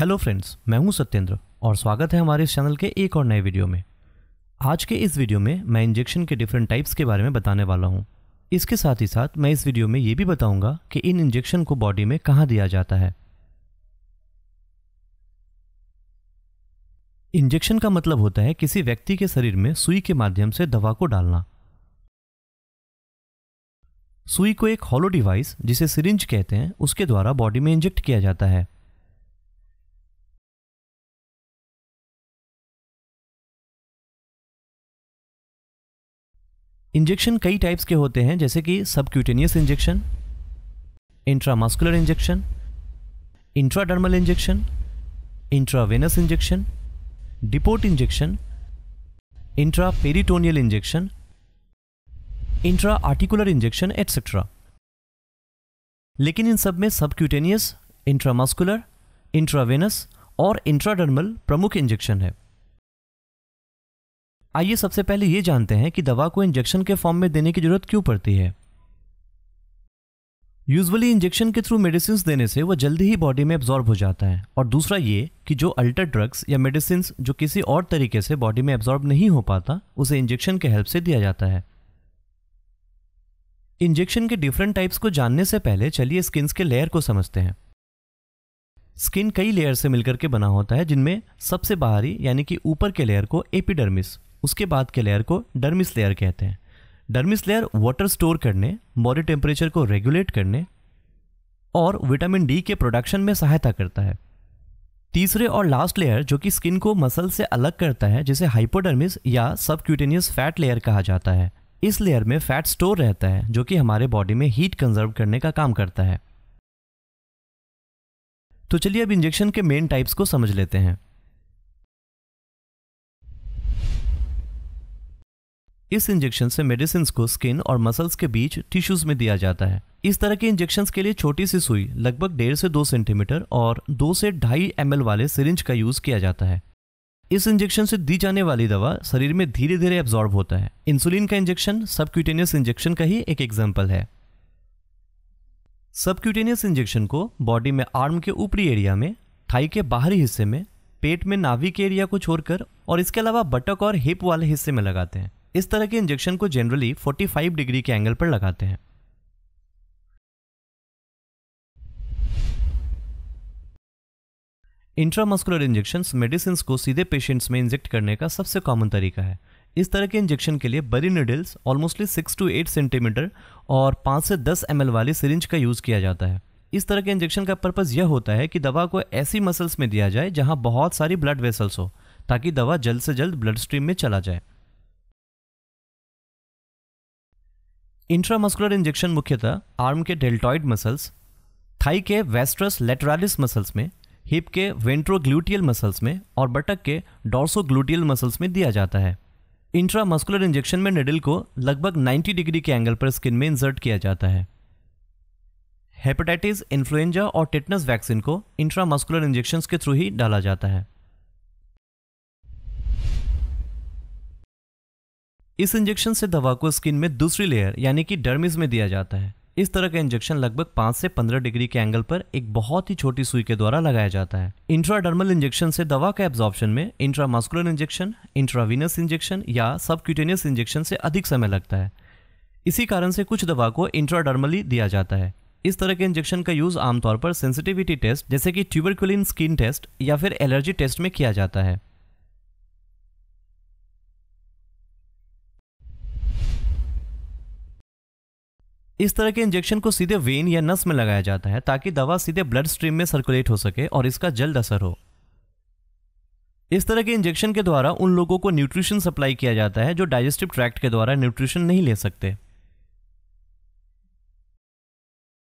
hello friends मैं हूं सत्येंद्र और स्वागत है हमारे इस चैनल के एक और नए वीडियो में आज के इस वीडियो में मैं इंजेक्शन के डिफरेंट टाइप्स के बारे में बताने वाला हूं इसके साथ ही साथ मैं इस वीडियो में ये भी बताऊंगा कि इन इंजेक्शन को बॉडी में कहां दिया जाता है इंजेक्शन का मतलब होता है किसी व्यक्ति के शरीर में सुई के माध्यम से दवा को डालना सुई को एक हॉलो डिवाइस जिसे सिरिंज कहते हैं उसके द्वारा बॉडी में इंजेक्ट किया जाता है इंजेक्शन कई टाइप्स के होते हैं जैसे कि subcutaneous injection intramuscular injection intradermal injection intravenous injection depot injection intraperitoneal injection intra articular injection etcetera लेकिन इन सब में सबक्यूटेनियस इंट्रामस्कुलर इंट्रावेनस और इंट्राडर्मल प्रमुख इंजेक्शन है आइए सबसे पहले यह जानते हैं कि दवा को इंजेक्शन के फॉर्म में देने की जरूरत क्यों पड़ती है यूजुअली इंजेक्शन के थ्रू मेडिसिन देने से वह जल्दी ही बॉडी में एब्जॉर्ब हो जाता है और दूसरा ये कि जो अल्टर ड्रग्स या मेडिसिन जो किसी और तरीके से बॉडी में एब्जॉर्ब नहीं हो पाता उसे इंजेक्शन के हेल्प से दिया जाता है इंजेक्शन के डिफरेंट टाइप्स को जानने से पहले चलिए स्किन के लेयर को समझते हैं स्किन कई लेयर से मिलकर के बना होता है जिनमें सबसे बाहरी यानी कि ऊपर के लेयर को एपिडर्मिस उसके बाद के लेयर को डर्मिस लेयर कहते हैं डर्मिस लेयर वाटर स्टोर करने बॉडी टेम्परेचर को रेगुलेट करने और विटामिन डी के प्रोडक्शन में सहायता करता है तीसरे और लास्ट लेयर जो कि स्किन को मसल से अलग करता है जिसे हाइपोडर्मिस या सबक्यूटेनियस फैट लेयर कहा जाता है इस लेयर में फैट स्टोर रहता है जो कि हमारे बॉडी में हीट कंजर्व करने का काम करता है तो चलिए अब इंजेक्शन के मेन टाइप्स को समझ लेते हैं इस इंजेक्शन से मेडिसिन को स्किन और मसल्स के बीच टिश्यूज में दिया जाता है इस तरह के इंजेक्शन के लिए छोटी सी सुई लगभग डेढ़ से दो सेंटीमीटर और दो से ढाई एम वाले सिरिंज का यूज किया जाता है इस इंजेक्शन से दी जाने वाली दवा शरीर में धीरे धीरे एब्जॉर्ब होता है इंसुलिन का इंजेक्शन सबक्यूटेनियस इंजेक्शन का ही एक एग्जाम्पल है सबक्यूटेनियस इंजेक्शन को बॉडी में आर्म के ऊपरी एरिया में थाई के बाहरी हिस्से में पेट में नाभि के एरिया को छोड़कर और इसके अलावा बटक और हिप वाले हिस्से में लगाते हैं इस तरह के इंजेक्शन को जनरली 45 डिग्री के एंगल पर लगाते हैं इंट्रामस्कुलर इंजेक्शन मेडिसिन को सीधे पेशेंट्स में इंजेक्ट करने का सबसे कॉमन तरीका है इस तरह के इंजेक्शन के लिए बरी needles almostly six to eight centimetre और पाँच से दस एम वाली सिरिंज का यूज़ किया जाता है इस तरह के इंजेक्शन का पर्पज़ यह होता है कि दवा को ऐसी मसल्स में दिया जाए जहाँ बहुत सारी ब्लड वेसल्स हो ताकि दवा जल्द से जल्द ब्लड स्ट्रीम में चला जाए इंट्रामस्कुलर इंजेक्शन मुख्यतः आर्म के डेल्टॉइड मसल्स थाई के वेस्ट्रस लेटरालिस मसल्स में हिप के वेंट्रोग्लूटियल मसल्स में और बटक के ग्लूटियल मसल्स में दिया जाता है इंट्रामस्कुलर इंजेक्शन में नेडल को लगभग 90 डिग्री के एंगल पर स्किन में इंसर्ट किया जाता है हेपेटाइटिस इन्फ्लुएंजा और टिटनस वैक्सीन को इंट्रामस्कुलर इंजेक्शन के थ्रू ही डाला जाता है इस इंजेक्शन से दवा को स्किन में दूसरी लेयर यानी कि डर्मिस में दिया जाता है इस तरह का इंजेक्शन लगभग 5 से 15 डिग्री के एंगल पर एक बहुत ही छोटी सुई के द्वारा लगाया जाता है इंट्राडर्मल इंजेक्शन से दवा के एब्जॉर्प्शन में इंट्रामास्कुलर इंजेक्शन इंट्रावीनस इंजेक्शन या सबक्यूटेनियस इंजेक्शन से अधिक समय लगता है इसी कारण से कुछ दवा को इंट्राडर्मली दिया जाता है इस तरह के इंजेक्शन का यूज आमतौर पर सेंसिटिविटी टेस्ट जैसे कि ट्यूबरकुलिन स्किन टेस्ट या फिर एलर्जी टेस्ट में किया जाता है इस तरह के इंजेक्शन को सीधे वेन या नस में लगाया जाता है ताकि दवा सीधे ब्लड स्ट्रीम में सर्कुलेट हो सके और इसका जल्द असर हो इस तरह के इंजेक्शन के द्वारा उन लोगों को न्यूट्रिशन सप्लाई किया जाता है जो डाइजेस्टिव ट्रैक्ट के द्वारा न्यूट्रिशन नहीं ले सकते